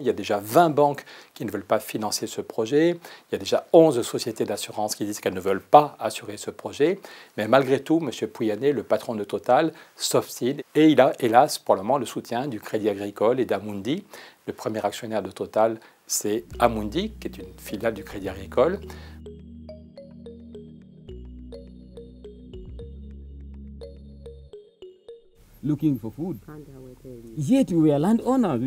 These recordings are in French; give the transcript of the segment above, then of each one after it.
Il y a déjà 20 banques qui ne veulent pas financer ce projet, il y a déjà 11 sociétés d'assurance qui disent qu'elles ne veulent pas assurer ce projet, mais malgré tout, M. Pouyanné, le patron de Total, s'obstine et il a hélas pour le moment le soutien du Crédit Agricole et d'Amundi. Le premier actionnaire de Total, c'est Amundi, qui est une filiale du Crédit Agricole. looking for food. Yet we landowners.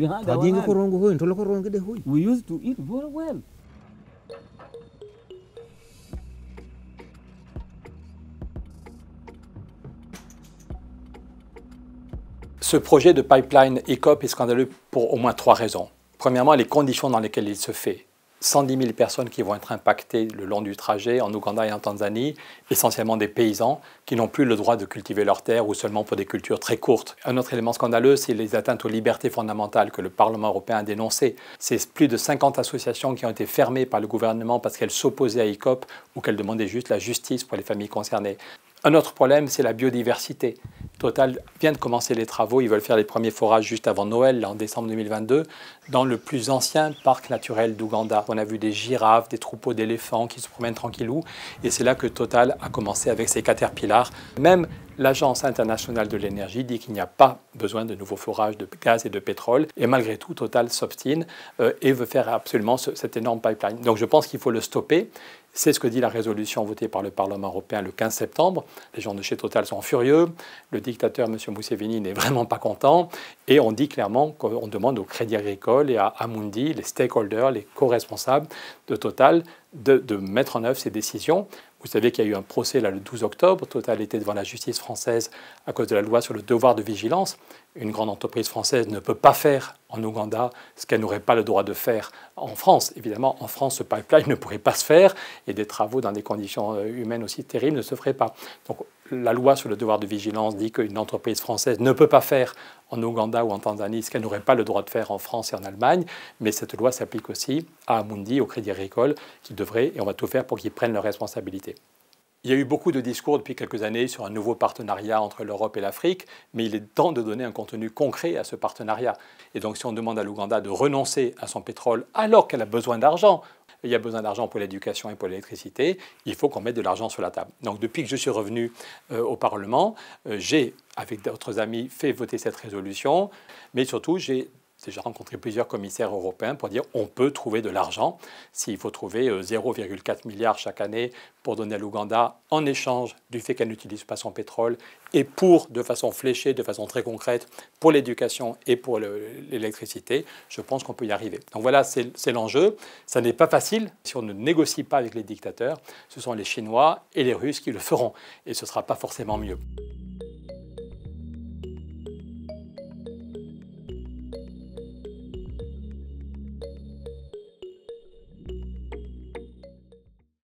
Ce projet de pipeline ECOP est scandaleux pour au moins trois raisons. Premièrement, les conditions dans lesquelles il se fait. 110 000 personnes qui vont être impactées le long du trajet en Ouganda et en Tanzanie, essentiellement des paysans qui n'ont plus le droit de cultiver leurs terres ou seulement pour des cultures très courtes. Un autre élément scandaleux, c'est les atteintes aux libertés fondamentales que le Parlement européen a dénoncées. C'est plus de 50 associations qui ont été fermées par le gouvernement parce qu'elles s'opposaient à ICOP ou qu'elles demandaient juste la justice pour les familles concernées. Un autre problème, c'est la biodiversité. Total vient de commencer les travaux, ils veulent faire les premiers forages juste avant Noël, en décembre 2022, dans le plus ancien parc naturel d'Ouganda. On a vu des girafes, des troupeaux d'éléphants qui se promènent tranquillou, et c'est là que Total a commencé avec ses caterpillars. Même L'Agence internationale de l'énergie dit qu'il n'y a pas besoin de nouveaux forages de gaz et de pétrole. Et malgré tout, Total s'obstine euh, et veut faire absolument cet énorme pipeline. Donc je pense qu'il faut le stopper. C'est ce que dit la résolution votée par le Parlement européen le 15 septembre. Les gens de chez Total sont furieux. Le dictateur, M. Moussevini, n'est vraiment pas content. Et on dit clairement qu'on demande au Crédit Agricole et à Amundi, les stakeholders, les co-responsables de Total, de, mettre en œuvre ces décisions. Vous savez qu'il y a eu un procès là, le 12 octobre. Total était devant la justice française à cause de la loi sur le devoir de vigilance. Une grande entreprise française ne peut pas faire en Ouganda ce qu'elle n'aurait pas le droit de faire en France. Évidemment, en France, ce pipeline ne pourrait pas se faire et des travaux dans des conditions euh, humaines aussi terribles ne se feraient pas. Donc la loi sur le devoir de vigilance dit qu'une entreprise française ne peut pas faire en Ouganda ou en Tanzanie, ce qu'elle n'aurait pas le droit de faire en France et en Allemagne. Mais cette loi s'applique aussi à Amundi, au Crédit Agricole, qui devrait, et on va tout faire pour qu'ils prennent leurs responsabilités. Il y a eu beaucoup de discours depuis quelques années sur un nouveau partenariat entre l'Europe et l'Afrique, mais il est temps de donner un contenu concret à ce partenariat. Et donc si on demande à l'Ouganda de renoncer à son pétrole alors qu'elle a besoin d'argent, il y a besoin d'argent pour l'éducation et pour l'électricité, il faut qu'on mette de l'argent sur la table. Donc depuis que je suis revenu euh, au Parlement, euh, j'ai, avec d'autres amis, fait voter cette résolution, mais surtout j'ai j'ai rencontré plusieurs commissaires européens pour dire on peut trouver de l'argent. S'il faut trouver 0,4 euh, milliard chaque année pour donner à l'Ouganda en échange du fait qu'elle n'utilise pas son pétrole et pour, de façon fléchée, de façon très concrète, pour l'éducation et pour l'électricité, je pense qu'on peut y arriver. Donc voilà, c'est l'enjeu. Ça n'est pas facile. Si on ne négocie pas avec les dictateurs, ce sont les Chinois et les Russes qui le feront. Et ce ne sera pas forcément mieux.